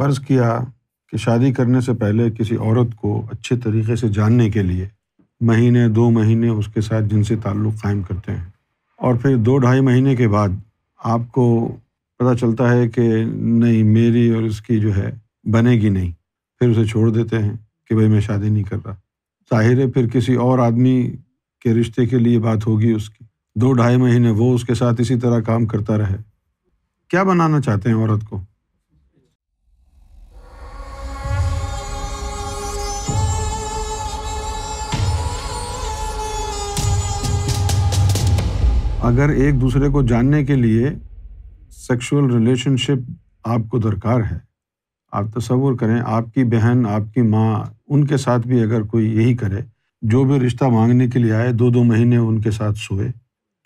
फ़र्ज़ किया कि शादी करने से पहले किसी औरत को अच्छे तरीके से जानने के लिए महीने दो महीने उसके साथ जिनसे ताल्लुक़ कायम करते हैं और फिर दो ढाई महीने के बाद आपको पता चलता है कि नहीं मेरी और इसकी जो है बनेगी नहीं फिर उसे छोड़ देते हैं कि भाई मैं शादी नहीं कर रहा जाहिर है फिर किसी और आदमी के रिश्ते के लिए बात होगी उसकी दो ढाई महीने वो उसके साथ इसी तरह काम करता रहे क्या बनाना चाहते हैं औरत को अगर एक दूसरे को जानने के लिए सेक्सुअल रिलेशनशिप आपको दरकार है आप तस्वुर करें आपकी बहन आपकी माँ उनके साथ भी अगर कोई यही करे जो भी रिश्ता मांगने के लिए आए दो दो महीने उनके साथ सोए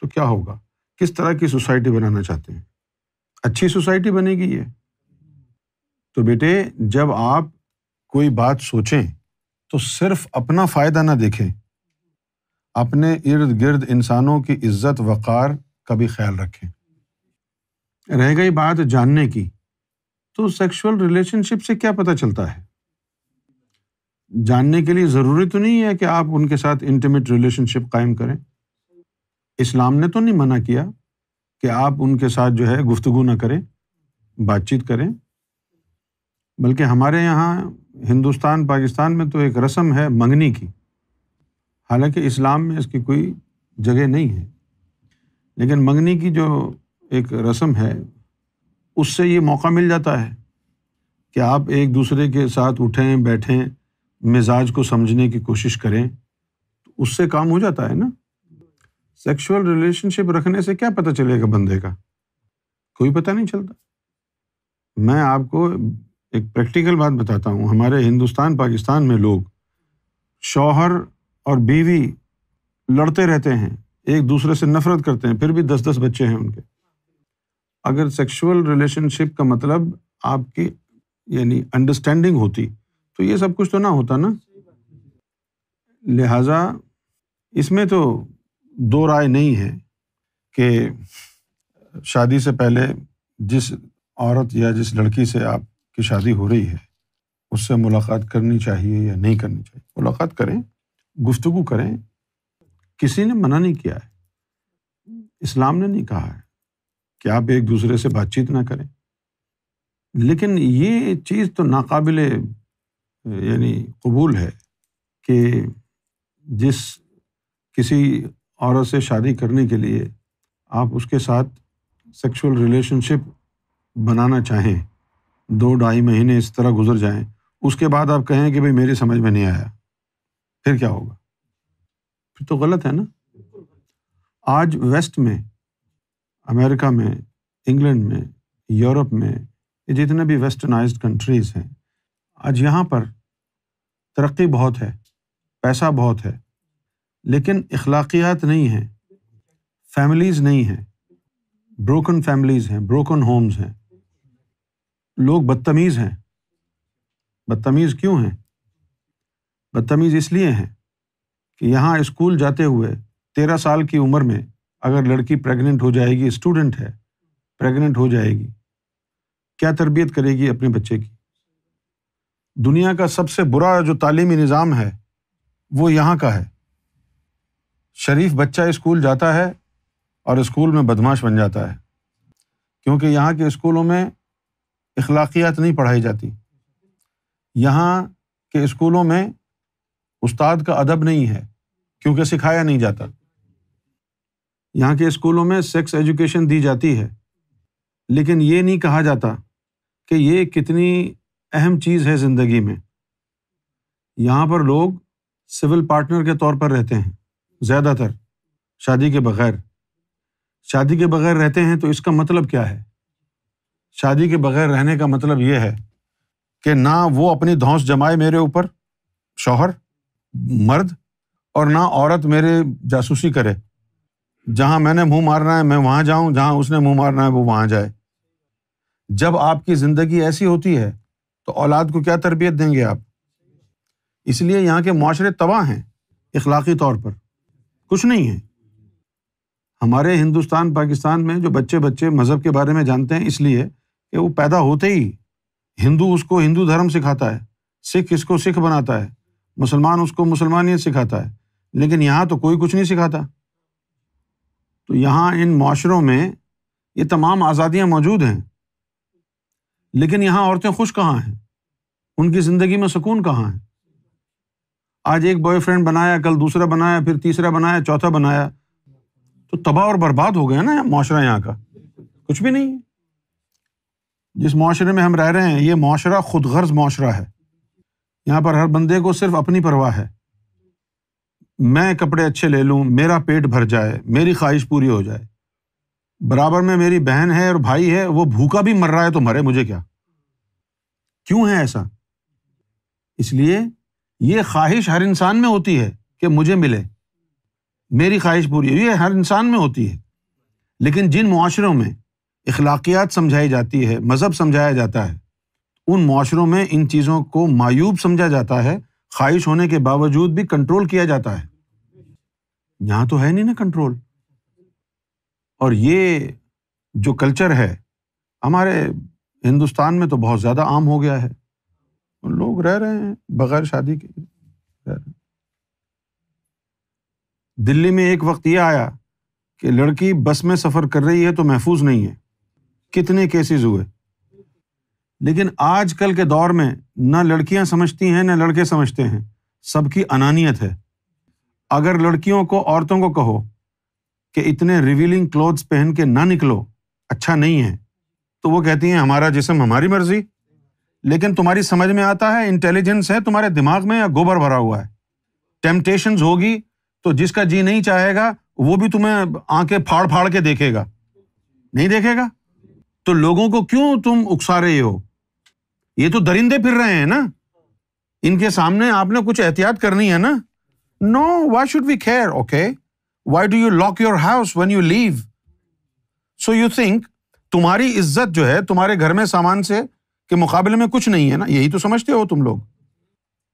तो क्या होगा किस तरह की सोसाइटी बनाना चाहते हैं अच्छी सोसाइटी बनेगी ये तो बेटे जब आप कोई बात सोचें तो सिर्फ अपना फ़ायदा ना देखें अपने इर्द गिर्द इंसानों की इज्जत वक़ार का भी ख्याल रखें रह गई बात जानने की तो सेक्सुअल रिलेशनशिप से क्या पता चलता है जानने के लिए ज़रूरी तो नहीं है कि आप उनके साथ इंटीमेट रिलेशनशिप कायम करें इस्लाम ने तो नहीं मना किया कि आप उनके साथ जो है गुफ्तु ना करें बातचीत करें बल्कि हमारे यहाँ हिंदुस्तान पाकिस्तान में तो एक रस्म है मंगनी की हालांकि इस्लाम में इसकी कोई जगह नहीं है लेकिन मंगनी की जो एक रस्म है उससे ये मौका मिल जाता है कि आप एक दूसरे के साथ उठें बैठें मिजाज को समझने की कोशिश करें तो उससे काम हो जाता है ना सेक्सुअल रिलेशनशिप रखने से क्या पता चलेगा बंदे का कोई पता नहीं चलता मैं आपको एक प्रैक्टिकल बात बताता हूँ हमारे हिंदुस्तान पाकिस्तान में लोग शौहर और बीवी लड़ते रहते हैं एक दूसरे से नफरत करते हैं फिर भी दस दस बच्चे हैं उनके अगर सेक्शुअल रिलेशनशिप का मतलब आपकी यानी अंडरस्टैंडिंग होती तो ये सब कुछ तो ना होता ना लिहाजा इसमें तो दो राय नहीं है कि शादी से पहले जिस औरत या जिस लड़की से आपकी शादी हो रही है उससे मुलाकात करनी चाहिए या नहीं करनी चाहिए मुलाकात करें गुफ्तु करें किसी ने मना नहीं किया है इस्लाम ने नहीं कहा है कि आप एक दूसरे से बातचीत ना करें लेकिन ये चीज़ तो नाकबिल यानी कबूल है कि जिस किसी औरत से शादी करने के लिए आप उसके साथ सेक्सुअल रिलेशनशिप बनाना चाहें दो ढाई महीने इस तरह गुजर जाएं उसके बाद आप कहें कि भाई मेरी समझ में नहीं आया फिर क्या होगा फिर तो गलत है ना आज वेस्ट में अमेरिका में इंग्लैंड में यूरोप में ये जितने भी वेस्टर्नाइज कंट्रीज़ हैं आज यहाँ पर तरक्की बहुत है पैसा बहुत है लेकिन अखलाकियात नहीं हैं फैमिलीज़ नहीं हैं ब्रोकन फैमिलीज़ हैं ब्रोकन होम्स हैं लोग बदतमीज़ हैं बदतमीज़ क्यों हैं बदतमीज़ इसलिए हैं कि यहाँ स्कूल जाते हुए तेरह साल की उम्र में अगर लड़की प्रेग्नेंट हो जाएगी स्टूडेंट है प्रेग्नेंट हो जाएगी क्या तरबियत करेगी अपने बच्चे की दुनिया का सबसे बुरा जो तालीमी निज़ाम है वो यहाँ का है शरीफ बच्चा स्कूल जाता है और स्कूल में बदमाश बन जाता है क्योंकि यहाँ के स्कूलों में अखलाकियात नहीं पढ़ाई जाती यहाँ के स्कूलों में उस्ताद का अदब नहीं है क्योंकि सिखाया नहीं जाता यहाँ के स्कूलों में सेक्स एजुकेशन दी जाती है लेकिन ये नहीं कहा जाता कि ये कितनी अहम चीज़ है ज़िंदगी में यहाँ पर लोग सिविल पार्टनर के तौर पर रहते हैं ज़्यादातर शादी के बगैर शादी के बगैर रहते हैं तो इसका मतलब क्या है शादी के बगैर रहने का मतलब ये है कि ना वो अपनी धौंस जमाए मेरे ऊपर शौहर मर्द और ना औरत मेरे जासूसी करे जहाँ मैंने मुंह मारना है मैं वहाँ जाऊँ जहाँ उसने मुंह मारना है वो वहाँ जाए जब आपकी ज़िंदगी ऐसी होती है तो औलाद को क्या तरबियत देंगे आप इसलिए यहाँ के माशरे तबाह हैं इखलाक़ी तौर पर कुछ नहीं है हमारे हिंदुस्तान पाकिस्तान में जो बच्चे बच्चे मज़हब के बारे में जानते हैं इसलिए कि वो पैदा होते ही हिंदू उसको हिंदू धर्म सिखाता है सिख इसको सिख बनाता है मुसलमान उसको मुसलमानियत सिखाता है लेकिन यहाँ तो कोई कुछ नहीं सिखाता तो यहाँ इन माशरों में ये तमाम आज़ादियाँ मौजूद हैं लेकिन यहाँ औरतें खुश कहाँ हैं उनकी ज़िंदगी में सुकून कहाँ है आज एक बॉयफ्रेंड बनाया कल दूसरा बनाया फिर तीसरा बनाया चौथा बनाया तो तबाह और बर्बाद हो गया ना माशरा यहाँ का कुछ भी नहीं है जिस माशरे में हम रह रहे हैं ये माशरा खुद गर्ज माशरा है यहाँ पर हर बंदे को सिर्फ अपनी परवाह है मैं कपड़े अच्छे ले लूँ मेरा पेट भर जाए मेरी ख्वाहिश पूरी हो जाए बराबर में मेरी बहन है और भाई है वो भूखा भी मर रहा है तो मरे मुझे क्या क्यों है ऐसा इसलिए ये ख्वाहिश हर इंसान में होती है कि मुझे मिले मेरी ख्वाहिश पूरी हो ये हर इंसान में होती है लेकिन जिन माशरों में अखलाकियात समझाई जाती है मज़हब समझाया जाता है उन माशरों में इन चीज़ों को मायूब समझा जाता है ख्वाहिश होने के बावजूद भी कंट्रोल किया जाता है यहाँ तो है नहीं ना कंट्रोल और ये जो कल्चर है हमारे हिंदुस्तान में तो बहुत ज़्यादा आम हो गया है लोग रह रहे हैं बगैर शादी के रह रहे हैं दिल्ली में एक वक्त ये आया कि लड़की बस में सफ़र कर रही है तो महफूज नहीं है कितने केसेस हुए लेकिन आज कल के दौर में ना लड़कियां समझती हैं ना लड़के समझते हैं सबकी अनानियत है अगर लड़कियों को औरतों को कहो कि इतने रिवीलिंग क्लोथ्स पहन के ना निकलो अच्छा नहीं है तो वो कहती हैं हमारा जिसम हमारी मर्जी लेकिन तुम्हारी समझ में आता है इंटेलिजेंस है तुम्हारे दिमाग में या गोबर भरा हुआ है टेम्पटेशंस होगी तो जिसका जी नहीं चाहेगा वो भी तुम्हें आंखें फाड़ फाड़ के देखेगा नहीं देखेगा तो लोगों को क्यों तुम उकसा रहे हो ये तो दरिंदे फिर रहे हैं ना इनके सामने आपने कुछ एहतियात करनी है ना no why should we care okay why do you lock your house when you leave so you think तुम्हारी इज्जत जो है तुम्हारे घर में सामान से के मुकाबले में कुछ नहीं है ना यही तो समझते हो तुम लोग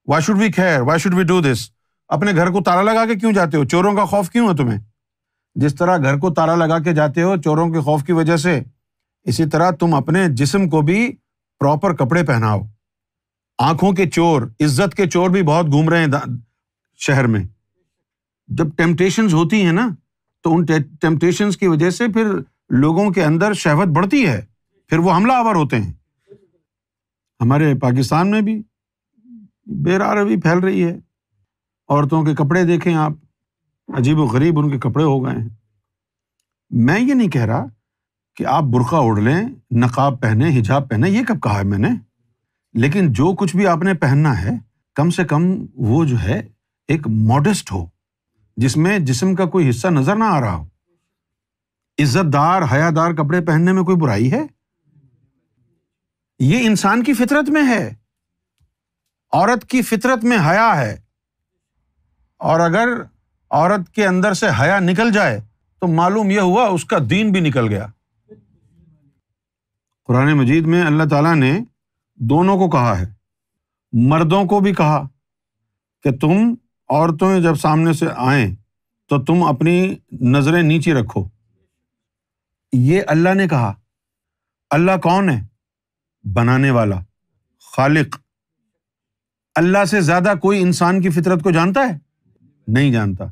why should we care why should we do this अपने घर को ताला लगा के क्यों जाते हो चोरों का खौफ क्यों है तुम्हें जिस तरह घर को ताला लगा के जाते हो चोरों के खौफ की वजह से इसी तरह तुम अपने जिस्म को भी प्रॉपर कपड़े पहनाओ आंखों के चोर इज्जत के चोर भी बहुत घूम रहे हैं शहर में जब टेम्पटेशंस होती हैं ना तो उन टेम्पटेशंस की वजह से फिर लोगों के अंदर शहवत बढ़ती है फिर वो हमलावर होते हैं हमारे पाकिस्तान में भी बेरारवी फैल रही है औरतों के कपड़े देखें आप अजीब व गरीब उनके कपड़े हो गए हैं मैं ये नहीं कह रहा कि आप बुरखा ओढ़ लें नकाब पहने हिजाब पहने ये कब कहा है मैंने लेकिन जो कुछ भी आपने पहनना है कम से कम वो जो है एक मॉडेस्ट हो जिसमें जिसम का कोई हिस्सा नजर ना आ रहा हो इज्जतदार हयादार कपड़े पहनने में कोई बुराई है ये इंसान की फितरत में है औरत की फितरत में हया है और अगर औरत के अंदर से हया निकल जाए तो मालूम यह हुआ उसका दीन भी निकल गया कुरान मजीद में अल्लाह ताला ने दोनों को कहा है मर्दों को भी कहा कि तुम औरतें जब सामने से आए तो तुम अपनी नज़रें नीचे रखो ये अल्लाह ने कहा अल्लाह कौन है बनाने वाला खालिक अल्लाह से ज़्यादा कोई इंसान की फितरत को जानता है नहीं जानता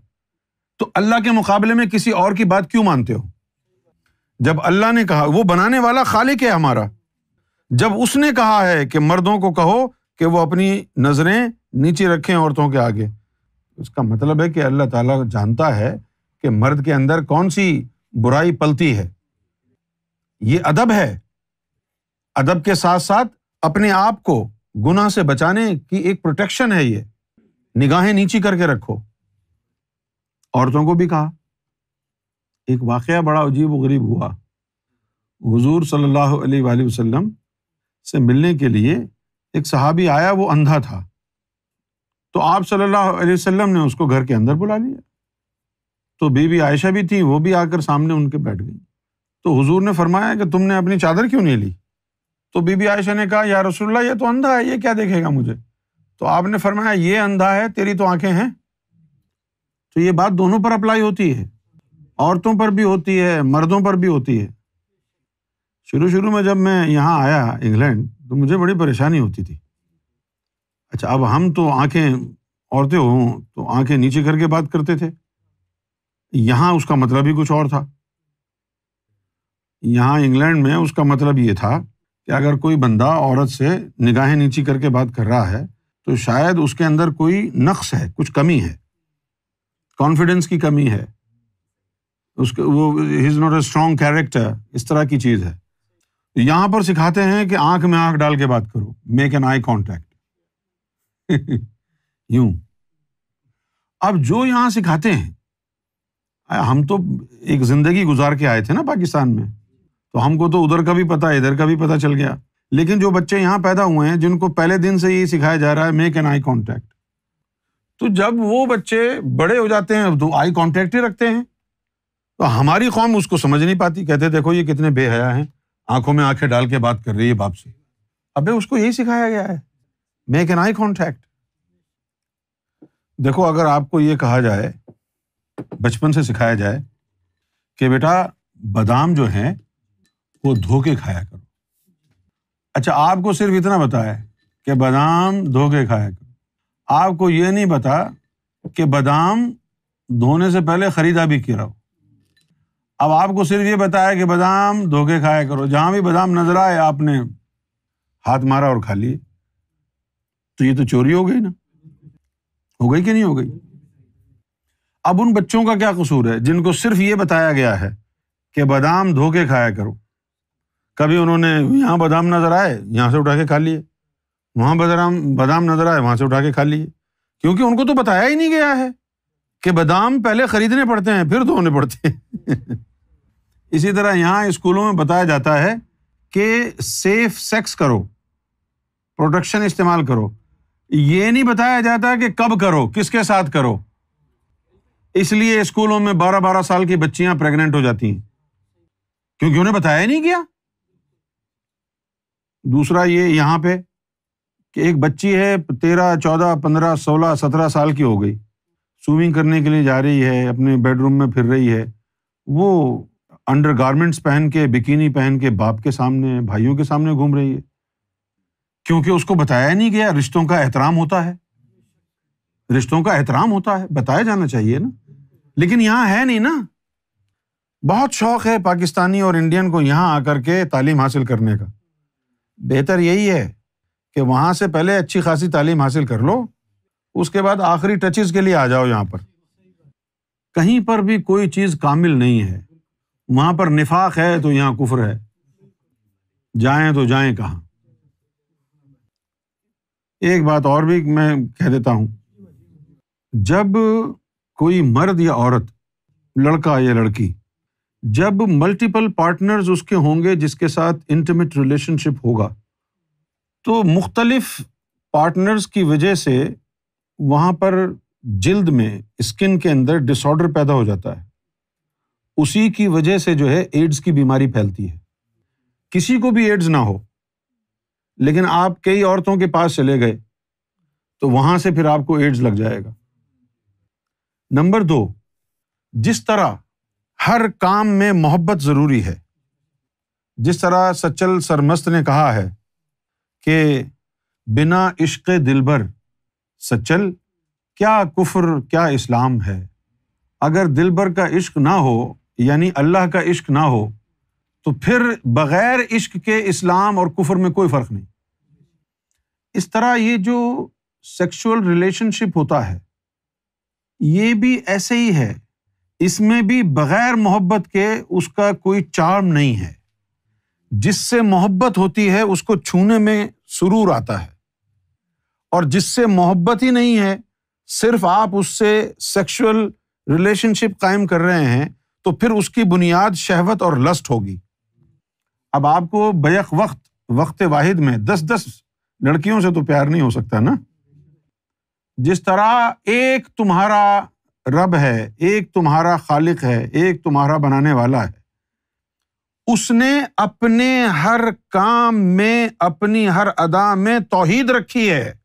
तो अल्लाह के मुकाबले में किसी और की बात क्यों मानते हो जब अल्लाह ने कहा वो बनाने वाला खालिक है हमारा जब उसने कहा है कि मर्दों को कहो कि वो अपनी नज़रें नीचे रखें औरतों के आगे उसका मतलब है कि अल्लाह ताला जानता है कि मर्द के अंदर कौन सी बुराई पलती है ये अदब है अदब के साथ साथ अपने आप को गुनाह से बचाने की एक प्रोटेक्शन है ये निगाहें नीची करके रखो औरतों को भी कहा एक वाक़ बड़ा अजीब वरीब हुआ हुजूर सल्लल्लाहु अलैहि वसल्लम से मिलने के लिए एक सहाबी आया वो अंधा था तो आप सल्लल्लाहु अलैहि वसल्लम ने उसको घर के अंदर बुला लिया तो बीबी आयशा भी थी वो भी आकर सामने उनके बैठ गई तो हुजूर ने फरमाया कि तुमने अपनी चादर क्यों नहीं ली तो बीबी आयशा ने कहा या रसुल्ला ये तो अंधा है ये क्या देखेगा मुझे तो आपने फरमाया ये अंधा है तेरी तो आंखें हैं तो ये बात दोनों पर अप्लाई होती है औरतों पर भी होती है मर्दों पर भी होती है शुरू शुरू में जब मैं यहाँ आया इंग्लैंड तो मुझे बड़ी परेशानी होती थी अच्छा अब हम तो आंखें औरतें हों तो आंखें नीचे करके बात करते थे यहाँ उसका मतलब ही कुछ और था यहाँ इंग्लैंड में उसका मतलब ये था कि अगर कोई बंदा औरत से निगाहें नीची करके बात कर रहा है तो शायद उसके अंदर कोई नक्स है कुछ कमी है कॉन्फिडेंस की कमी है उसके वो is not a strong character इस तरह की चीज़ है यहां पर सिखाते हैं कि आंख में आंख डाल के बात करो make an eye contact you अब जो यहाँ सिखाते हैं हम तो एक जिंदगी गुजार के आए थे ना पाकिस्तान में तो हमको तो उधर का भी पता इधर का भी पता चल गया लेकिन जो बच्चे यहां पैदा हुए हैं जिनको पहले दिन से ये सिखाया जा रहा है मेक एन आई कॉन्टेक्ट तो जब वो बच्चे बड़े हो जाते हैं तो आई कॉन्टेक्ट ही रखते हैं तो हमारी कौम उसको समझ नहीं पाती कहते देखो ये कितने बेहया हैं आंखों में आंखें डाल के बात कर रही है बाप से अबे उसको यही सिखाया गया है मेक एन आई कॉन्टैक्ट देखो अगर आपको ये कहा जाए बचपन से सिखाया जाए कि बेटा बादाम जो हैं वो धो के खाया करो अच्छा आपको सिर्फ इतना है कि बादाम धो के खाया करो आपको ये नहीं पता कि बादाम धोने से पहले ख़रीदा भी किया अब आपको सिर्फ ये बताया कि बादाम धोखे खाया करो जहां भी बादाम नजर आए आपने हाथ मारा और खा लिए तो ये तो चोरी हो गई ना हो गई कि नहीं हो गई अब उन बच्चों का क्या कसूर है जिनको सिर्फ ये बताया गया है कि बादाम धोके खाया करो कभी उन्होंने यहाँ बादाम नजर आए यहाँ से उठा के खा लिए वहाँ बादाम बादाम नजर आए वहाँ से उठा के खा लिए क्योंकि उनको तो बताया ही नहीं गया है कि बादाम पहले खरीदने पड़ते हैं फिर धोने पड़ते हैं इसी तरह यहाँ स्कूलों में बताया जाता है कि सेफ सेक्स करो प्रोटेक्शन इस्तेमाल करो ये नहीं बताया जाता कि कब करो किसके साथ करो इसलिए स्कूलों में बारह बारह साल की बच्चियां प्रेग्नेंट हो जाती हैं क्योंकि उन्हें बताया ही नहीं गया दूसरा ये यहाँ पे कि एक बच्ची है तेरह चौदह पंद्रह सोलह सत्रह साल की हो गई स्विमिंग करने के लिए जा रही है अपने बेडरूम में फिर रही है वो अंडर गारमेंट्स पहन के बिकिनी पहन के बाप के सामने भाइयों के सामने घूम रही है क्योंकि उसको बताया नहीं गया रिश्तों का एहतराम होता है रिश्तों का एहतराम होता है बताया जाना चाहिए ना लेकिन यहाँ है नहीं ना बहुत शौक है पाकिस्तानी और इंडियन को यहाँ आकर के तालीम हासिल करने का बेहतर यही है कि वहाँ से पहले अच्छी खासी तालीम हासिल कर लो उसके बाद आखिरी टचेस के लिए आ जाओ यहाँ पर कहीं पर भी कोई चीज़ कामिल नहीं है वहाँ पर निफाक है तो यहाँ कुफर है जाएं तो जाएं कहाँ एक बात और भी मैं कह देता हूँ जब कोई मर्द या औरत लड़का या लड़की जब मल्टीपल पार्टनर्स उसके होंगे जिसके साथ इंटीमेट रिलेशनशिप होगा तो मुख्तलिफ पार्टनर्स की वजह से वहाँ पर जल्द में स्किन के अंदर डिसऑर्डर पैदा हो जाता है उसी की वजह से जो है एड्स की बीमारी फैलती है किसी को भी एड्स ना हो लेकिन आप कई औरतों के पास चले गए तो वहां से फिर आपको एड्स लग जाएगा नंबर दो जिस तरह हर काम में मोहब्बत ज़रूरी है जिस तरह सचल सरमस्त ने कहा है कि बिना इश्क दिलबर सचल क्या कुफर क्या इस्लाम है अगर दिलबर का इश्क ना हो यानी अल्लाह का इश्क ना हो तो फिर बग़ैर इश्क के इस्लाम और कुफर में कोई फ़र्क नहीं इस तरह ये जो सेक्सुअल रिलेशनशिप होता है ये भी ऐसे ही है इसमें भी बग़ैर मोहब्बत के उसका कोई चार्म नहीं है जिससे मोहब्बत होती है उसको छूने में सुरूर आता है और जिससे मोहब्बत ही नहीं है सिर्फ आप उससे सेक्सुअल रिलेशनशिप कायम कर रहे हैं तो फिर उसकी बुनियाद शहवत और लस्ट होगी अब आपको बैक वक्त वक्त वाहिद में दस दस लड़कियों से तो प्यार नहीं हो सकता ना जिस तरह एक तुम्हारा रब है एक तुम्हारा खालिक है एक तुम्हारा बनाने वाला है उसने अपने हर काम में अपनी हर अदा में तोहीद रखी है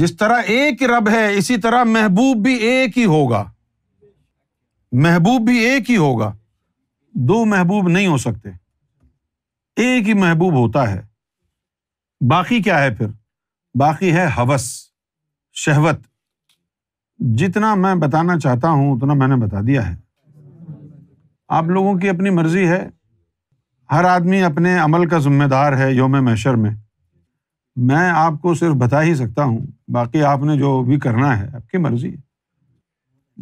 जिस तरह एक रब है इसी तरह महबूब भी एक ही होगा महबूब भी एक ही होगा दो महबूब नहीं हो सकते एक ही महबूब होता है बाकी क्या है फिर बाकी है हवस शहवत जितना मैं बताना चाहता हूँ उतना मैंने बता दिया है आप लोगों की अपनी मर्जी है हर आदमी अपने अमल का जिम्मेदार है योम मैशर में मैं आपको सिर्फ बता ही सकता हूँ बाकी आपने जो भी करना है आपकी मर्जी है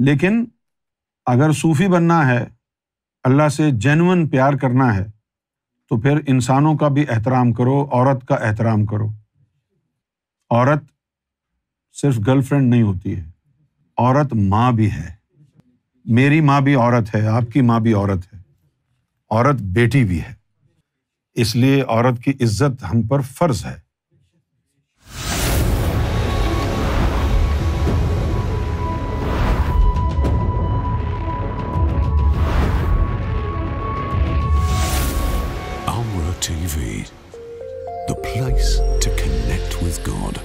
लेकिन अगर सूफ़ी बनना है अल्लाह से जेनवन प्यार करना है तो फिर इंसानों का भी एहतराम करो औरत का एहतराम करो औरत सिर्फ गर्लफ्रेंड नहीं होती है औरत माँ भी है मेरी माँ भी औरत है आपकी माँ भी औरत है औरत बेटी भी है इसलिए औरत की इज्जत हम पर फ़र्ज़ है the place to connect with God.